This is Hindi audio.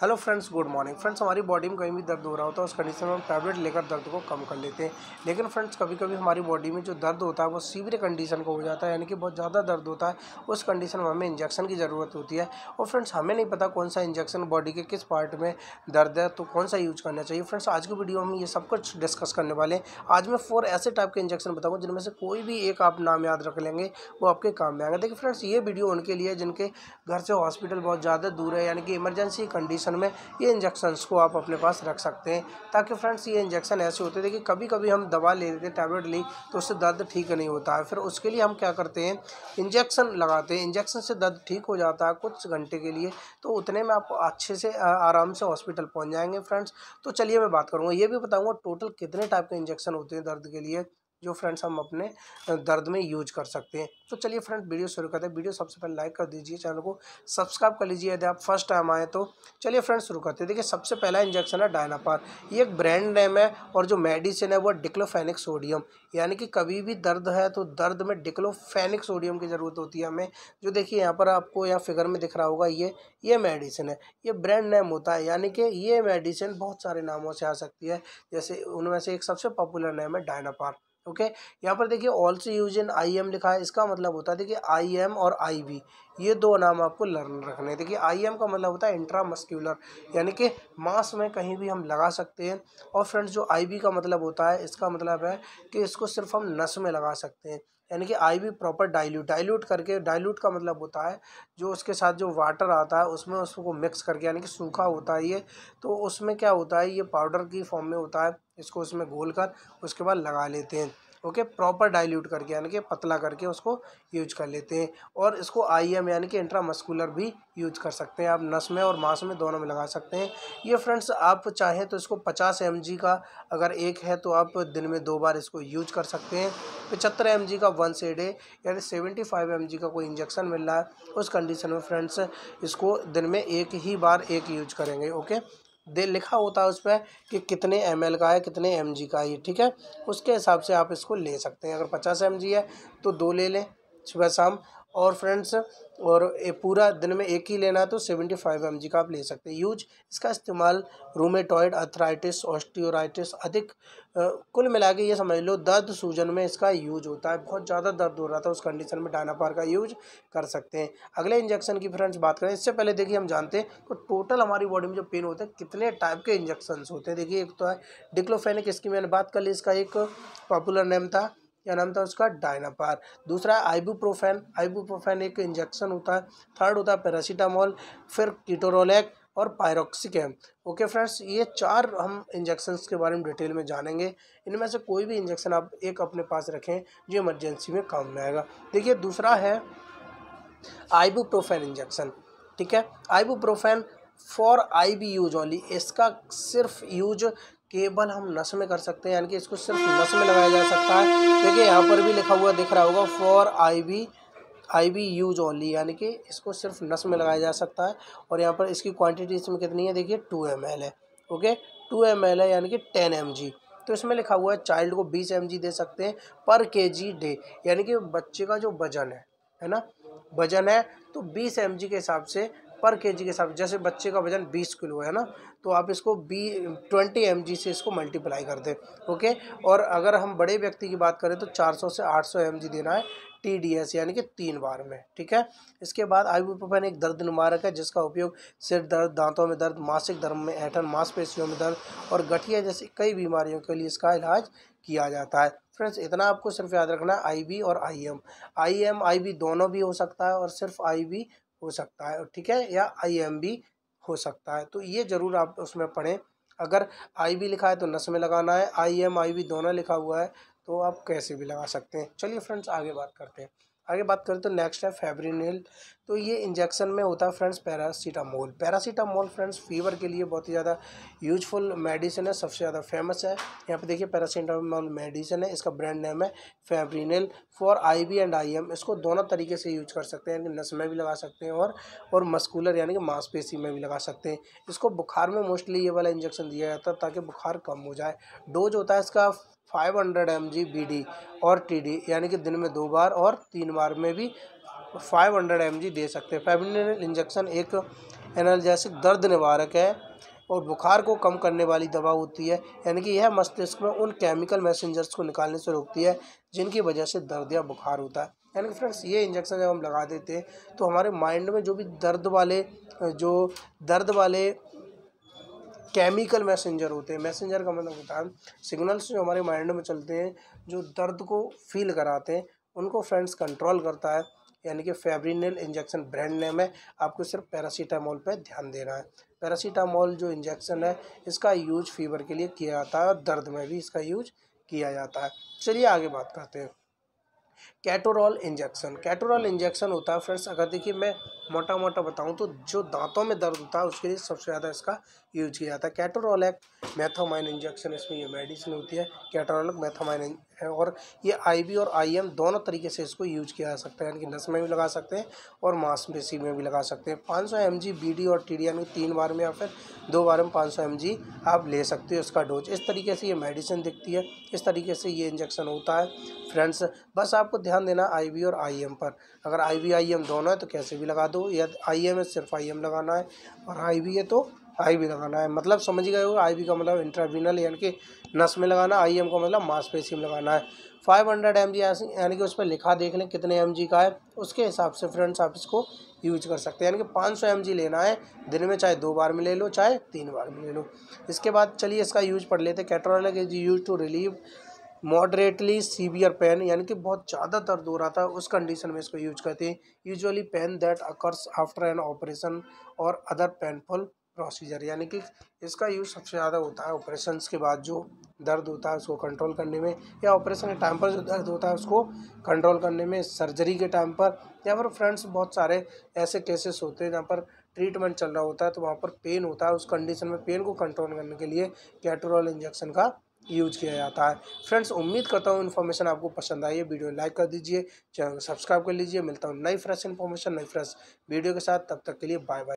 Hello friends good morning friends हमारी बॉडी में कहीं भी दर्द हो रहा होता है उस कंडीशन में हम टैबलेट लेकर दर्द को कम कर लेते हैं लेकिन फ्रेंड्स कभी कभी हमारी बॉडी में जो दर्द होता है वो सीवियर कंडीशन का हो जाता है यानी कि बहुत ज़्यादा दर्द होता है उस कंडीशन में हमें इंजेक्शन की ज़रूरत होती है और फ्रेंड्स हमें नहीं पता कौन सा इंजेक्शन बॉडी के किस पार्ट में दर्द है तो कौन सा यूज करना चाहिए फ्रेंड्स आज की वीडियो में ये सब कुछ डिस्कस करने वाले हैं आज मैं फोर ऐसे टाइप के इंजेक्शन बताऊँगा जिनमें से कोई भी एक आप नाम याद रख लेंगे वो आपके काम में आएंगे देखिए फ्रेंड्स ये वीडियो उनके लिए जिनके घर से हॉस्पिटल बहुत ज़्यादा दूर है यानी कि इमरजेंसी कंडीशन इंजेक्शन में ये इंजेक्शंस को आप अपने पास रख सकते हैं ताकि फ्रेंड्स ये इंजेक्शन ऐसे होते थे कि कभी कभी हम दवा ले लेते टैबलेट ली तो उससे दर्द ठीक नहीं होता है फिर उसके लिए हम क्या करते हैं इंजेक्शन लगाते हैं इंजेक्शन से दर्द ठीक हो जाता है कुछ घंटे के लिए तो उतने में आप अच्छे से आराम से हॉस्पिटल पहुँच जाएंगे फ्रेंड्स तो चलिए मैं बात करूँगा ये भी बताऊँगा टोटल कितने टाइप के इंजेक्शन होते हैं दर्द के लिए जो फ्रेंड्स हम अपने दर्द में यूज कर सकते हैं तो चलिए फ्रेंड वीडियो शुरू करते हैं वीडियो सबसे पहले लाइक कर दीजिए चैनल को सब्सक्राइब कर लीजिए यदि आप फर्स्ट टाइम आए तो चलिए फ्रेंड शुरू करते हैं देखिए सबसे पहला इंजेक्शन है डायनापार ये एक ब्रांड नेम है और जो मेडिसिन है वो डिक्लोफेनिक सोडियम यानी कि कभी भी दर्द है तो दर्द में डिक्लोफेनिक सोडियम की ज़रूरत होती है हमें जो देखिए यहाँ पर आपको यहाँ फिगर में दिख रहा होगा ये ये मेडिसिन है ये ब्रांड नेम होता है यानी कि ये मेडिसिन बहुत सारे नामों से आ सकती है जैसे उनमें से एक सबसे पॉपुलर नेम है डायनापार ओके okay? यहाँ पर देखिए also use in I M लिखा है इसका मतलब होता है देखिए आई एम और आई बी ये दो नाम आपको लर्न रखने हैं देखिए आई एम का मतलब होता है इंट्रा मस्क्यूलर यानी कि मांस में कहीं भी हम लगा सकते हैं और फ्रेंड्स जो आई बी का मतलब होता है इसका मतलब है कि इसको सिर्फ हम नस में लगा सकते हैं यानी कि I V proper dilute dilute करके डाइल्यूट का मतलब होता है जो उसके साथ जो वाटर आता है उसमें उसको मिक्स करके यानी कि सूखा होता है ये तो उसमें क्या होता है ये पाउडर की फॉर्म में होता है इसको उसमें घोल कर उसके बाद लगा लेते हैं ओके प्रॉपर डाइल्यूट करके यानी कि पतला करके उसको यूज कर लेते हैं और इसको आई एम यानी कि इंट्रामस्कुलर भी यूज कर सकते हैं आप नस में और मांस में दोनों में लगा सकते हैं ये फ्रेंड्स आप चाहें तो इसको पचास एम का अगर एक है तो आप दिन में दो बार इसको यूज कर सकते हैं पचहत्तर एम का वन से डे यानी सेवेंटी फाइव एम का कोई इंजेक्शन मिल रहा है उस कंडीशन में फ्रेंड्स इसको दिन में एक ही बार एक यूज करेंगे ओके दे लिखा होता है उस पर कि कितने एम का है कितने एम का है ठीक है उसके हिसाब से आप इसको ले सकते हैं अगर पचास एम है तो दो ले लें सुबह शाम और फ्रेंड्स और ए पूरा दिन में एक ही लेना है तो सेवेंटी फाइव एम का आप ले सकते हैं यूज इसका इस्तेमाल रूमेटॉइड अथराइटिस ऑस्टियोराइटिस अधिक कुल मिला के ये समझ लो दर्द सूजन में इसका यूज होता है बहुत ज़्यादा दर्द हो रहा था उस कंडीशन में डायनापार का यूज कर सकते हैं अगले इंजेक्शन की फ्रेंड्स बात करें इससे पहले देखिए हम जानते हैं तो टोटल हमारी बॉडी में जो पेन होता है कितने टाइप के इंजेक्शन होते हैं देखिए एक तो है डिक्लोफेनिक इसकी मैंने बात कर ली इसका एक पॉपुलर नेम था क्या नाम था उसका डायनापार दूसरा आइबूप्रोफेन आइबूप्रोफेन एक इंजेक्शन होता है थर्ड होता है पैरासीटामोल फिर कीटोरोलैक और पायरोक्सिकम ओके फ्रेंड्स ये चार हम इंजेक्शन के बारे में डिटेल में जानेंगे इनमें से कोई भी इंजेक्शन आप एक अपने पास रखें जो इमरजेंसी में काम में आएगा देखिए दूसरा है आइबूप्रोफेन इंजेक्शन ठीक है ibuprofen for I V use only इसका सिर्फ यूज केवल हम नस में कर सकते हैं यानी कि इसको सिर्फ नस में लगाया जा सकता है देखिए यहाँ पर भी लिखा हुआ दिख रहा होगा for I V I V use only यानी कि इसको सिर्फ नस में लगाया जा सकता है और यहाँ पर इसकी क्वांटिटी इसमें कितनी है देखिए टू एम एल है ओके टू एम एल है यानी कि टेन एम जी तो इसमें लिखा हुआ है चाइल्ड को बीस एम जी दे सकते हैं पर के जी डे यानी कि बच्चे का जो वजन है है ना वजन है तो बीस एम जी के हिसाब से पर के जी के हिसाब जैसे बच्चे का वजन बीस किलो है ना तो आप इसको बी ट्वेंटी एम जी से इसको मल्टीप्लाई कर दें ओके और अगर हम बड़े व्यक्ति की बात करें तो चार सौ से आठ सौ एम जी देना है टी डी एस यानी कि तीन बार में ठीक है इसके बाद आईबूप्रोफेन एक दर्द निवारक है जिसका उपयोग सिर दर्द दांतों में दर्द मासिक दर्द में ऐठन मांसपेशियों में दर्द और गठिया जैसी कई बीमारियों के लिए इसका इलाज किया जाता है फ्रेंड्स इतना आपको सिर्फ याद रखना है आई और I M I M I V दोनों भी हो सकता है और सिर्फ आई बी हो सकता है ठीक है या आई हो सकता है तो ये ज़रूर आप उसमें पढ़ें अगर आई भी लिखा है तो नस में लगाना है आई एम आई भी दोनों लिखा हुआ है तो आप कैसे भी लगा सकते हैं चलिए फ्रेंड्स आगे बात करते हैं आगे बात करें तो नेक्स्ट है फेब्रिनिल तो ये इंजेक्शन में होता है friends paracetamol paracetamol friends fever के लिए बहुत ही ज़्यादा यूजफुल मेडिसिन है सबसे ज़्यादा फेमस है यहाँ पे देखिए पैरासीटामोल मेडिसिन है इसका ब्रांड नेम है Febrinil for IV and IM इसको दोनों तरीके से यूज कर सकते हैं यानी नस में भी लगा सकते हैं और और मस्कुलर यानी कि मांसपेशी में भी लगा सकते हैं इसको बुखार में मोस्टली ये वाला इंजेक्शन दिया जाता है ताकि बुखार कम हो जाए डोज होता है इसका five hundred M G B D और टी डी यानी कि दिन में दो बार और तीन बार में भी फाइव हंड्रेड एम जी दे सकते हैं फेबिन इंजेक्शन एक एनर्जैसिक दर्द निवारक है और बुखार को कम करने वाली दवा होती है यानी कि यह मस्तिष्क में उन केमिकल मैसेंजर्स को निकालने से रोकती है जिनकी वजह से दर्द या बुखार होता है यानी कि फ्रेंड्स ये इंजेक्शन जब हम लगा देते हैं तो हमारे माइंड में जो भी दर्द वाले जो दर्द वाले केमिकल मैसेंजर होते हैं मैसेंजर का मतलब होता है सिग्नल्स जो हमारे माइंड में चलते हैं जो दर्द को फील कराते हैं उनको फ्रेंड्स कंट्रोल करता है यानी कि फेब्रिनल इंजेक्शन ब्रांड नेम है आपको सिर्फ पैरासीटामोल पर ध्यान देना है पैरासीटामोल जो इंजेक्शन है इसका यूज फीवर के लिए किया जाता है और दर्द में भी इसका यूज किया जाता है चलिए आगे बात करते हैं कैटोरॉल इंजेक्शन हाँ। कैटोरॉल इंजेक्शन होता है फ्रेंड्स अगर देखिए मैं मोटा मोटा बताऊं तो जो दांतों में दर्द होता है उसके लिए सबसे ज़्यादा इसका यूज किया जाता है कैटोरॉल एक मैथोमाइन इंजेक्शन इसमें ये मेडिसिन होती है कैटोरॉल मैथोमाइन है और ये आईबी और आईएम दोनों तरीके से इसको यूज किया जा सकता है यानी कि नस में भी लगा सकते हैं और मांसपेशी में भी लगा सकते हैं पाँच सौ एम जी बी डी और टी डी तीन बार में या फिर दो बार में पाँच सौ एम जी आप ले सकते हो इसका डोज इस तरीके से ये मेडिसिन दिखती है इस तरीके से ये इंजेक्शन होता है फ्रेंड्स बस आपको ध्यान ध्यान देना आई और आई पर अगर आई बी दोनों है तो कैसे भी लगा दो या आई है सिर्फ आई लगाना है और आई है तो आई लगाना है मतलब समझ गए हो आई का मतलब इंट्राविनल यानी कि नस में लगाना आई का मतलब मांसपेशी में लगाना है फाइव हंड्रेड एम यानी कि उस पर लिखा देख लें कितने एम का है उसके हिसाब से फ्रेंड्स आप इसको यूज कर सकते हैं यानी कि पाँच सौ एम लेना है दिन में चाहे दो बार में ले लो चाहे तीन बार में ले लो इसके बाद चलिए इसका यूज पढ़ लेते Ketorol is use to relieve moderately severe pain यानी कि बहुत ज़्यादा दर्द हो रहा था उस कंडीशन में इसको यूज करते हैं usually pain that occurs after an operation और अदर पेनफुल प्रोसीजर यानी कि इसका यूज़ सबसे ज़्यादा होता है ऑपरेशन के बाद जो दर्द होता है उसको कंट्रोल करने में या ऑपरेशन के टाइम पर जो दर्द होता है उसको कंट्रोल करने में सर्जरी के टाइम पर या फिर फ्रेंड्स बहुत सारे ऐसे केसेस होते हैं जहाँ पर ट्रीटमेंट चल रहा होता है तो वहाँ पर पेन होता है उस कंडीशन में पेन को कंट्रोल करने के लिए कैटोरॉल इंजेक्शन का यूज किया जाता है फ्रेंड्स उम्मीद करता हूँ इन्फॉर्मेशन आपको पसंद आई है वीडियो लाइक कर दीजिए चैनल को सब्सक्राइब कर लीजिए मिलता हूँ नई फ्रेश इन्फॉर्मेशन नई फ्रेश वीडियो के साथ तब तक के लिए बाय बाय